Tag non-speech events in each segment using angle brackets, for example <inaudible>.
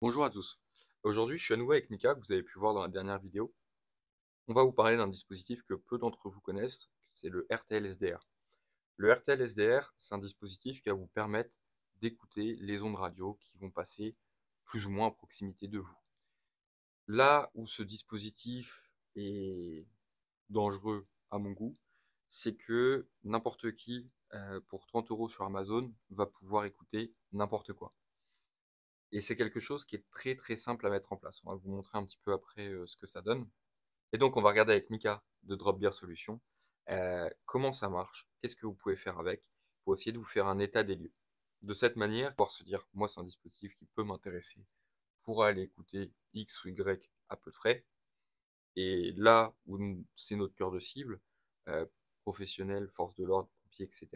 Bonjour à tous. Aujourd'hui, je suis à nouveau avec Mika, que vous avez pu voir dans la dernière vidéo. On va vous parler d'un dispositif que peu d'entre vous connaissent, c'est le RTL-SDR. Le RTL-SDR, c'est un dispositif qui va vous permettre d'écouter les ondes radio qui vont passer plus ou moins à proximité de vous. Là où ce dispositif est dangereux à mon goût, c'est que n'importe qui, euh, pour 30 euros sur Amazon, va pouvoir écouter n'importe quoi. Et c'est quelque chose qui est très très simple à mettre en place. On va vous montrer un petit peu après euh, ce que ça donne. Et donc on va regarder avec Mika de Drop Beer Solution euh, comment ça marche, qu'est-ce que vous pouvez faire avec pour essayer de vous faire un état des lieux. De cette manière, pouvoir se dire, moi c'est un dispositif qui peut m'intéresser pour aller écouter X ou Y à peu près. Et là où c'est notre cœur de cible, euh, professionnel, force de l'ordre, pompier, etc.,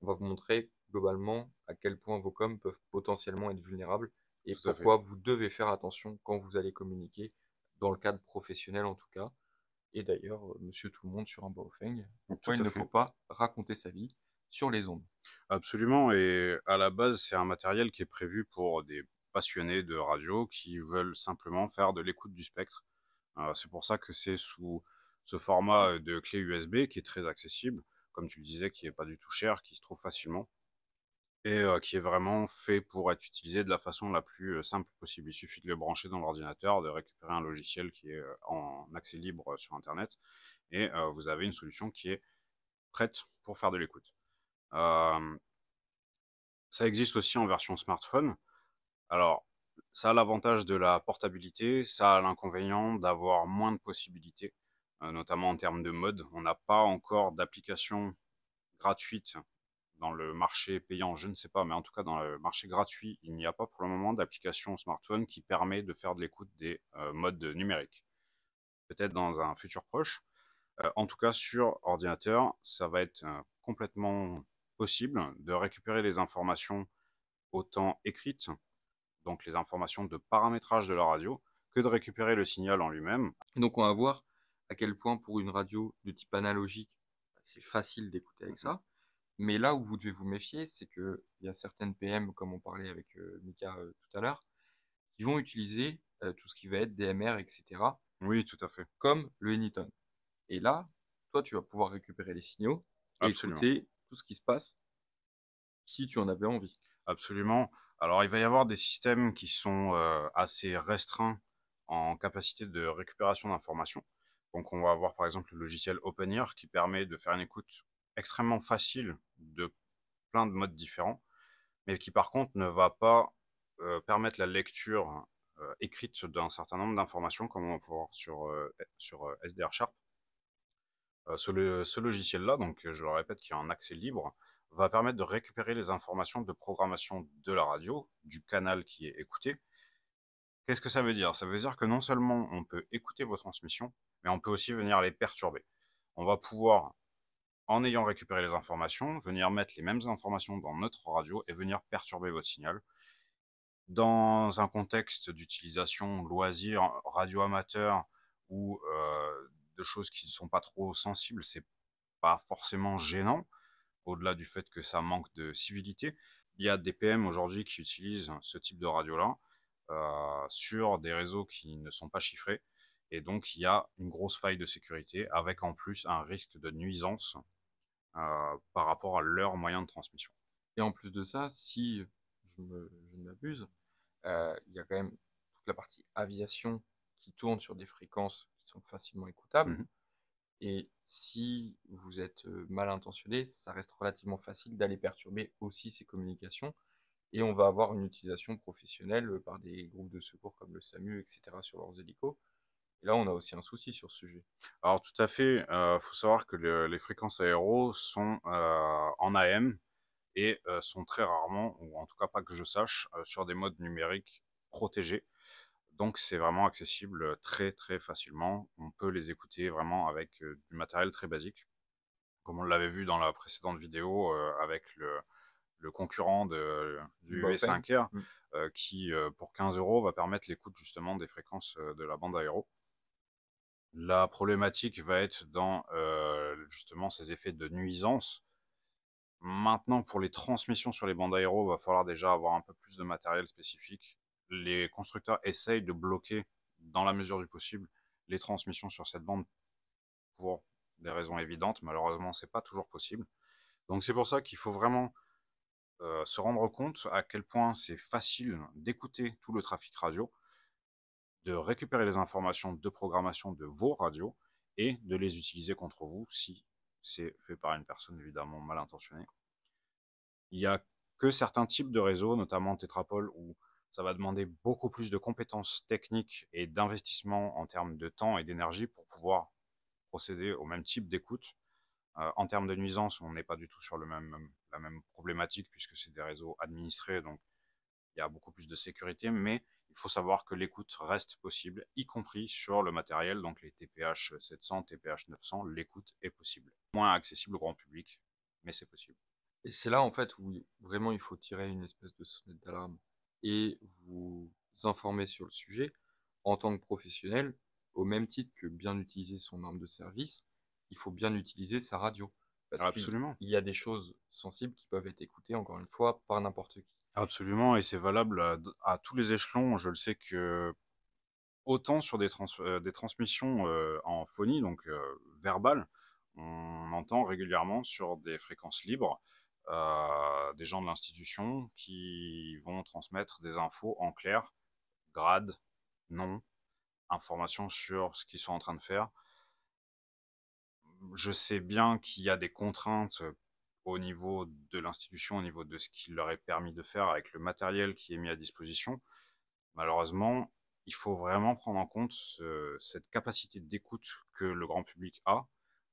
on va vous montrer globalement à quel point vos coms peuvent potentiellement être vulnérables et pourquoi vous devez faire attention quand vous allez communiquer, dans le cadre professionnel en tout cas. Et d'ailleurs, euh, monsieur tout le monde sur un Baofeng, pourquoi il ne faut pas raconter sa vie sur les ondes. Absolument, et à la base, c'est un matériel qui est prévu pour des passionnés de radio qui veulent simplement faire de l'écoute du spectre. Euh, c'est pour ça que c'est sous ce format euh, de clé USB qui est très accessible, comme tu le disais, qui n'est pas du tout cher, qui se trouve facilement et qui est vraiment fait pour être utilisé de la façon la plus simple possible. Il suffit de le brancher dans l'ordinateur, de récupérer un logiciel qui est en accès libre sur Internet, et vous avez une solution qui est prête pour faire de l'écoute. ça existe aussi en version smartphone. Alors, ça a l'avantage de la portabilité, ça a l'inconvénient d'avoir moins de possibilités, notamment en termes de mode. On n'a pas encore d'application gratuite dans le marché payant, je ne sais pas, mais en tout cas dans le marché gratuit, il n'y a pas pour le moment d'application smartphone qui permet de faire de l'écoute des euh, modes numériques. Peut-être dans un futur proche. Euh, en tout cas, sur ordinateur, ça va être euh, complètement possible de récupérer les informations autant écrites, donc les informations de paramétrage de la radio, que de récupérer le signal en lui-même. Donc on va voir à quel point pour une radio de type analogique, c'est facile d'écouter avec mm-hmm. ça. Mais là où vous devez vous méfier, c'est qu'il y a certaines PM, comme on parlait avec euh, Mika euh, tout à l'heure, qui vont utiliser euh, tout ce qui va être DMR, etc. Oui, tout à fait. Comme le Eniton. Et là, toi, tu vas pouvoir récupérer les signaux et écouter tout ce qui se passe si tu en avais envie. Absolument. Alors, il va y avoir des systèmes qui sont assez restreints en capacité de récupération d'informations. Donc, on va avoir par exemple le logiciel OpenEar qui permet de faire une écoute extrêmement facile de plein de modes différents, mais qui par contre ne va pas euh, permettre la lecture euh, écrite d'un certain nombre d'informations, comme on va pouvoir sur, euh, sur SDR Sharp. ce, logiciel-là, donc je le répète, qui a un accès libre, va permettre de récupérer les informations de programmation de la radio, du canal qui est écouté. Qu'est-ce que ça veut dire Ça veut dire que non seulement on peut écouter vos transmissions, mais on peut aussi venir les perturber. On va pouvoir en ayant récupéré les informations, venir mettre les mêmes informations dans notre radio et venir perturber votre signal. Dans un contexte d'utilisation loisir, radio amateur ou euh, de choses qui ne sont pas trop sensibles, c'est pas forcément gênant, au-delà du fait que ça manque de civilité. Il y a des PM aujourd'hui qui utilisent ce type de radio-là euh, sur des réseaux qui ne sont pas chiffrés. Et donc, il y a une grosse faille de sécurité avec en plus un risque de nuisance euh, par rapport à leurs moyens de transmission. Et en plus de ça, si je, ne m'abuse, euh, il y a quand même toute la partie aviation qui tourne sur des fréquences qui sont facilement écoutables. Mhm. Et si vous êtes euh, mal intentionné, ça reste relativement facile d'aller perturber aussi ces communications. Et on va avoir une utilisation professionnelle par des groupes de secours comme le SAMU, etc., sur leurs hélicos, là, on a aussi un souci sur ce sujet. Alors tout à fait, il euh, faut savoir que les fréquences aéro sont euh, en AM et euh, sont très rarement, ou en tout cas pas que je sache, sur des modes numériques protégés. Donc c'est vraiment accessible très très facilement. On peut les écouter vraiment avec du matériel très basique, comme on l'avait vu dans la précédente vidéo avec le, concurrent Du V 5 r mmh. qui pour 15 euros va permettre l'écoute justement des fréquences de la bande aéro. La problématique va être dans euh, justement ces effets de nuisance. Maintenant, pour les transmissions sur les bandes aéro, va falloir déjà avoir un peu plus de matériel spécifique. Les constructeurs essayent de bloquer, dans la mesure du possible, les transmissions sur cette bande pour des raisons évidentes. Malheureusement, c'est pas toujours possible. Donc c'est pour ça qu'il faut vraiment euh, se rendre compte à quel point c'est facile d'écouter tout le trafic radio de récupérer les informations de programmation de vos radios et de les utiliser contre vous si c'est fait par une personne évidemment mal intentionnée. Il n'y a que certains types de réseaux, notamment Tétrapole, où ça va demander beaucoup plus de compétences techniques et d'investissement en termes de temps et d'énergie pour pouvoir procéder au même type d'écoute. Euh, en termes de nuisance, on n'est pas du tout sur le même, la même problématique puisque c'est des réseaux administrés, donc il y a beaucoup plus de sécurité, mais il faut savoir que l'écoute reste possible, y compris sur le matériel, donc les TPH 700, TPH 900, l'écoute est possible. Moins accessible au grand public, mais c'est possible. Et c'est là en fait où vraiment il faut tirer une espèce de sonnette d'alarme et vous informer sur le sujet en tant que professionnel, au même titre que bien utiliser son arme de service, il faut bien utiliser sa radio. Parce qu'il y a des choses sensibles qui peuvent être écoutées, encore une fois, par n'importe qui. Absolument, et c'est valable à, tous les échelons. Je le sais que autant sur des, euh, transmissions euh, en phonie, donc euh, verbale, verbales, on entend régulièrement sur des fréquences libres des gens de l'institution qui vont transmettre des infos en clair, grade, nom, informations sur ce qu'ils sont en train de faire. Je sais bien qu'il y a des contraintes au niveau de l'institution, au niveau de ce qui leur est permis de faire avec le matériel qui est mis à disposition. Malheureusement, il faut vraiment prendre en compte cette capacité d'écoute que le grand public a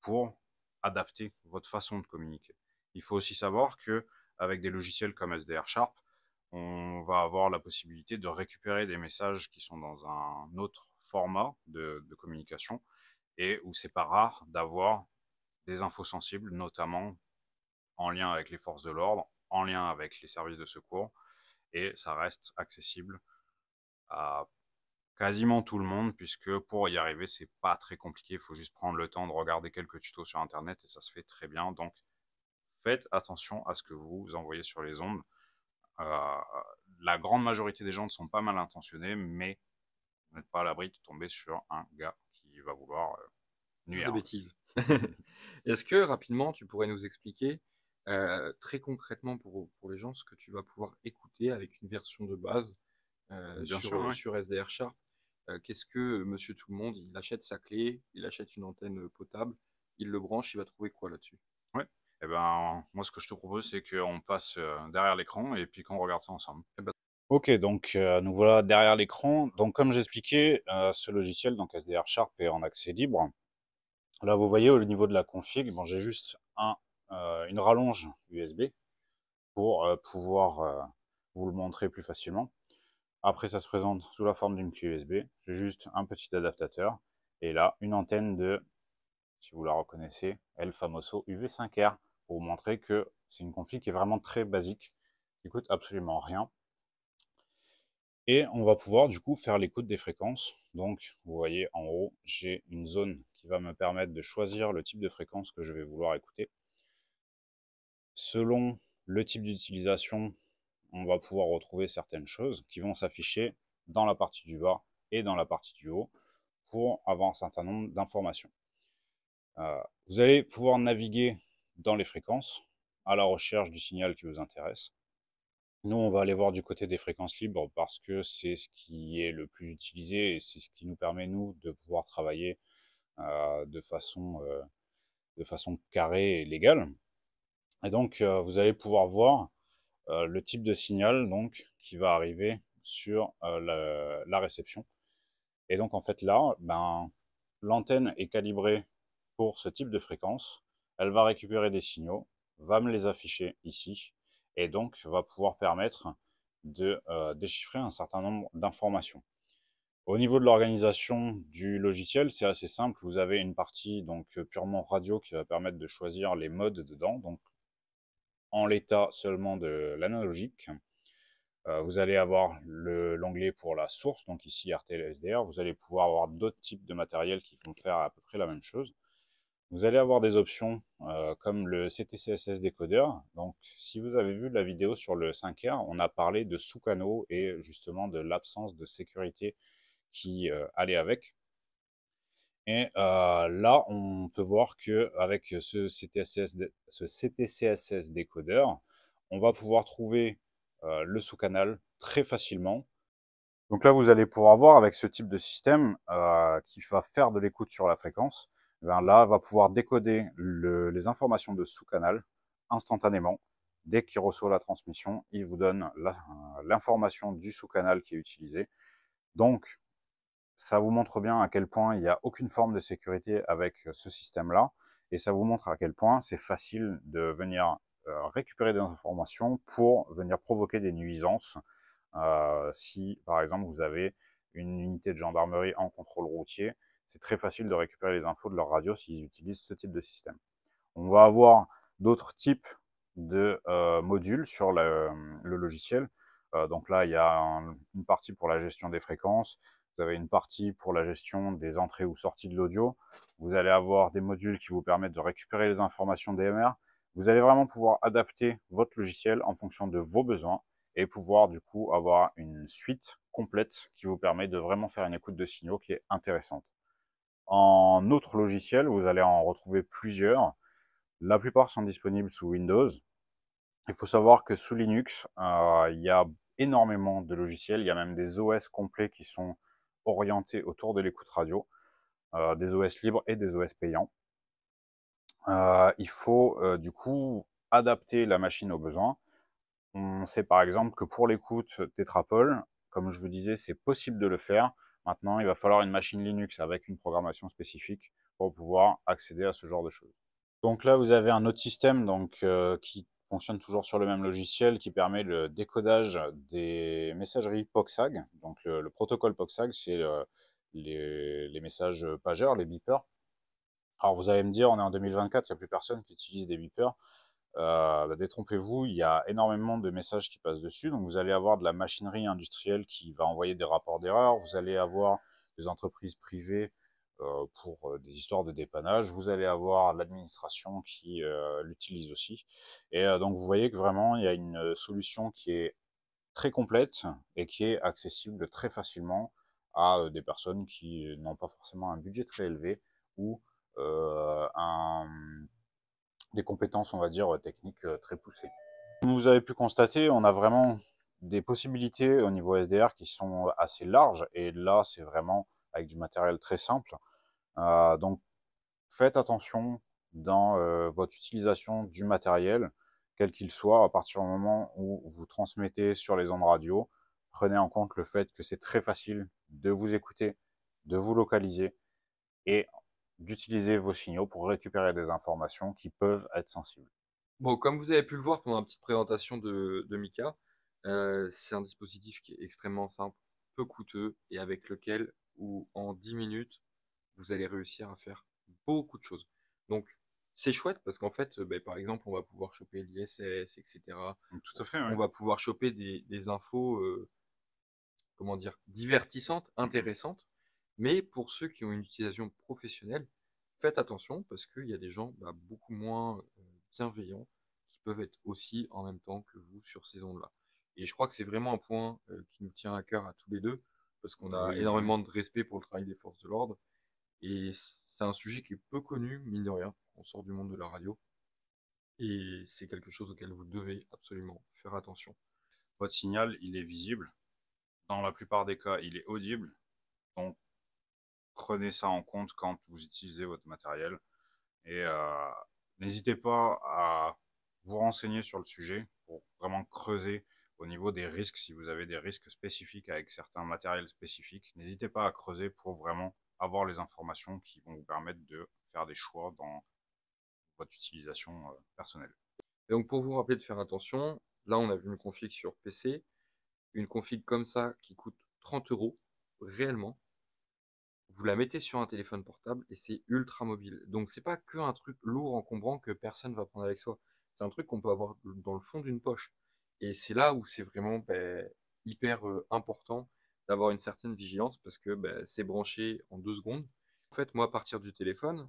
pour adapter votre façon de communiquer. Il faut aussi savoir que avec des logiciels comme SDR Sharp, on va avoir la possibilité de récupérer des messages qui sont dans un autre format de, de communication et où c'est pas rare d'avoir des infos sensibles, notamment en lien avec les forces de l'ordre, en lien avec les services de secours, et ça reste accessible à quasiment tout le monde, puisque pour y arriver, c'est pas très compliqué, il faut juste prendre le temps de regarder quelques tutos sur Internet, et ça se fait très bien, donc faites attention à ce que vous envoyez sur les ondes. Euh, la grande majorité des gens ne sont pas mal intentionnés, mais vous n'êtes pas à l'abri de tomber sur un gars qui va vouloir euh, nuire. bêtises. <laughs> Est-ce que rapidement, tu pourrais nous expliquer euh, très concrètement pour, les gens, ce que tu vas pouvoir écouter avec une version de base euh, sur, SDR euh, Sharp. Qu'est-ce que monsieur tout le monde, il achète sa clé, il achète une antenne potable, il le branche, il va trouver quoi là-dessus Ouais. Eh ben, moi, ce que je te propose, c'est qu'on passe derrière l'écran et puis qu'on regarde ça ensemble. Eh ben, ok, donc nous voilà derrière l'écran. Donc, comme j'expliquais, ce logiciel, donc SDR Sharp, est en accès libre. Là, vous voyez au niveau de la config, bon, j'ai juste un euh, une rallonge USB pour euh, pouvoir euh, vous le montrer plus facilement. Après, ça se présente sous la forme d'une clé USB. J'ai juste un petit adaptateur et là, une antenne de, si vous la reconnaissez, El Famoso UV5R pour vous montrer que c'est une config qui est vraiment très basique, qui coûte absolument rien. Et on va pouvoir du coup faire l'écoute des fréquences. Donc, vous voyez en haut, j'ai une zone qui va me permettre de choisir le type de fréquence que je vais vouloir écouter selon le type d'utilisation, on va pouvoir retrouver certaines choses qui vont s'afficher dans la partie du bas et dans la partie du haut pour avoir un certain nombre d'informations. Euh, vous allez pouvoir naviguer dans les fréquences à la recherche du signal qui vous intéresse. Nous, on va aller voir du côté des fréquences libres parce que c'est ce qui est le plus utilisé et c'est ce qui nous permet, nous, de pouvoir travailler euh, euh, de façon carrée et légale. Et donc, euh, vous allez pouvoir voir euh, le type de signal donc, qui va arriver sur euh, la, réception. Et donc, en fait, là, ben, l'antenne est calibrée pour ce type de fréquence. Elle va récupérer des signaux, va me les afficher ici, et donc va pouvoir permettre de déchiffrer un certain nombre d'informations. Au niveau de l'organisation du logiciel, c'est assez simple. Vous avez une partie donc purement radio qui va permettre de choisir les modes dedans, donc l'état seulement de l'analogique. Euh, vous allez avoir l'onglet pour la source, donc ici RTL SDR. Vous allez pouvoir avoir d'autres types de matériel qui vont faire à peu près la même chose. Vous allez avoir des options euh, comme le CTCSS décodeur. Donc, si vous avez vu la vidéo sur le 5R, on a parlé de sous-canaux et justement de l'absence de sécurité qui euh, allait avec. Et là, on peut voir qu'avec ce, ce CTCSS décodeur, on va pouvoir trouver le sous-canal très facilement. Donc là, vous allez pouvoir voir avec ce type de système qui va faire de l'écoute sur la fréquence, là, eh ben là, va pouvoir décoder les informations de sous-canal instantanément. Dès qu'il reçoit la transmission, il vous donne l'information du sous-canal qui est utilisé. Donc, ça vous montre bien à quel point il n'y a aucune forme de sécurité avec euh, ce système-là, et ça vous montre à quel point c'est facile de venir euh, récupérer des informations pour venir provoquer des nuisances. Euh, si, par exemple, vous avez une unité de gendarmerie en contrôle routier, c'est très facile de récupérer les infos de leur radio s'ils utilisent ce type de système. On va avoir d'autres types de modules sur le, logiciel. donc là, il y a une partie pour la gestion des fréquences, vous avez une partie pour la gestion des entrées ou sorties de l'audio. Vous allez avoir des modules qui vous permettent de récupérer les informations DMR. Vous allez vraiment pouvoir adapter votre logiciel en fonction de vos besoins et pouvoir du coup avoir une suite complète qui vous permet de vraiment faire une écoute de signaux qui est intéressante. En autre logiciel, vous allez en retrouver plusieurs. La plupart sont disponibles sous Windows. Il faut savoir que sous Linux, euh, il y a énormément de logiciels. Il y a même des OS complets qui sont orienté autour de l'écoute radio, euh, des OS libres et des OS payants. Euh, il faut euh, du coup adapter la machine aux besoins. On sait par exemple que pour l'écoute Tetrapol, comme je vous disais, c'est possible de le faire. Maintenant, il va falloir une machine Linux avec une programmation spécifique pour pouvoir accéder à ce genre de choses. Donc là, vous avez un autre système donc, qui fonctionne toujours sur le même logiciel qui permet le décodage des messageries POXAG. Donc le, protocole POXAG, c'est euh, les, messages pageurs, les beepers. Alors vous allez me dire, on est en 2024, il n'y a plus personne qui utilise des beepers. Euh, bah, détrompez-vous, il y a énormément de messages qui passent dessus. Donc vous allez avoir de la machinerie industrielle qui va envoyer des rapports d'erreur. Vous allez avoir des entreprises privées euh, pour euh, des histoires de dépannage. Vous allez avoir l'administration qui euh, l'utilise aussi. Et donc vous voyez que vraiment il y a une solution qui est très complète et qui est accessible très facilement à des personnes qui n'ont pas forcément un budget très élevé ou des compétences, on va dire, techniques très poussées. Comme vous avez pu constater, on a vraiment des possibilités au niveau SDR qui sont assez larges et là c'est vraiment avec du matériel très simple. Euh, donc faites attention dans euh, votre utilisation du matériel, quel qu'il soit, à partir du moment où vous transmettez sur les ondes radio, prenez en compte le fait que c'est très facile de vous écouter, de vous localiser et d'utiliser vos signaux pour récupérer des informations qui peuvent être sensibles. Bon, comme vous avez pu le voir pendant la petite présentation de, Mika, euh, c'est un dispositif qui est extrêmement simple, peu coûteux et avec lequel où en 10 minutes, vous allez réussir à faire beaucoup de choses. Donc, c'est chouette parce qu'en fait, euh, ben, par exemple, on va pouvoir choper l'ISS, etc. Tout à fait. On va pouvoir choper des, infos, euh, comment dire, divertissantes, intéressantes. Mais pour ceux qui ont une utilisation professionnelle, faites attention parce qu'il y a des gens bah, beaucoup moins euh, bienveillants qui peuvent être aussi en même temps que vous sur ces ondes-là. Et je crois que c'est vraiment un point qui nous tient à cœur à tous les deux parce qu'on ah a énormément de respect pour le travail des forces de l'ordre. Et c'est un sujet qui est peu connu, mine de rien. On sort du monde de la radio. Et c'est quelque chose auquel vous devez absolument faire attention. Votre signal, il est visible. Dans la plupart des cas, il est audible. Donc, prenez ça en compte quand vous utilisez votre matériel. Et euh, n'hésitez pas à vous renseigner sur le sujet pour vraiment creuser au niveau des risques, si vous avez des risques spécifiques avec certains matériels spécifiques, n'hésitez pas à creuser pour vraiment avoir les informations qui vont vous permettre de faire des choix dans votre utilisation euh, personnelle. donc pour vous rappeler de faire attention, là on a vu une config sur PC, une config comme ça qui coûte 30 euros réellement. Vous la mettez sur un téléphone portable et c'est ultra mobile. Donc c'est pas que un truc lourd, encombrant que personne va prendre avec soi. C'est un truc qu'on peut avoir dans le fond d'une poche. Et c'est là où c'est vraiment bah, hyper euh, important d'avoir une certaine vigilance parce que bah, c'est branché en deux secondes. En fait, moi, à partir du téléphone,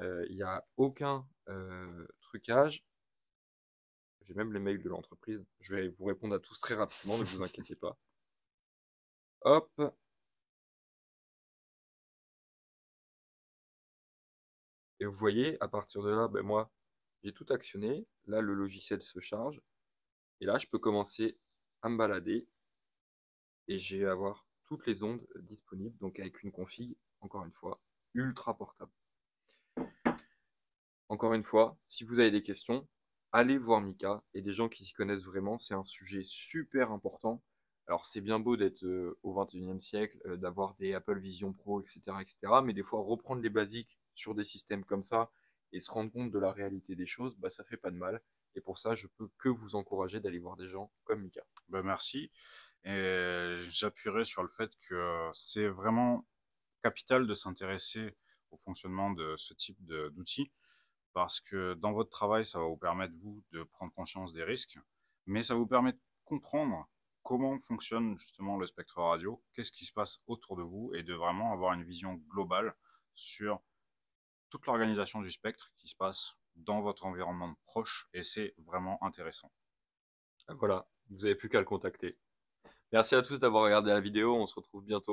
euh, il n'y a aucun euh, trucage. J'ai même les mails de l'entreprise. Je vais vous répondre à tous très rapidement, ne vous inquiétez pas. Hop. Et vous voyez, à partir de là, bah, moi, j'ai tout actionné. Là, le logiciel se charge. Et là, je peux commencer à me balader et j'ai à avoir toutes les ondes disponibles, donc avec une config, encore une fois, ultra portable. Encore une fois, si vous avez des questions, allez voir Mika et des gens qui s'y connaissent vraiment, c'est un sujet super important. Alors c'est bien beau d'être euh, au 21e siècle, euh, d'avoir des Apple Vision Pro, etc., etc., mais des fois reprendre les basiques sur des systèmes comme ça et se rendre compte de la réalité des choses, bah, ça fait pas de mal. Et pour ça, je peux que vous encourager d'aller voir des gens comme Mika. Bah, merci. Et euh, j'appuierai sur le fait que euh, c'est vraiment capital de s'intéresser au fonctionnement de ce type d'outils, parce que dans votre travail, ça va vous permettre, vous, de prendre conscience des risques, mais ça vous permet de comprendre comment fonctionne justement le spectre radio, qu'est-ce qui se passe autour de vous, et de vraiment avoir une vision globale sur toute l'organisation du spectre qui se passe dans votre environnement proche et c'est vraiment intéressant. Voilà, vous n'avez plus qu'à le contacter. Merci à tous d'avoir regardé la vidéo, on se retrouve bientôt.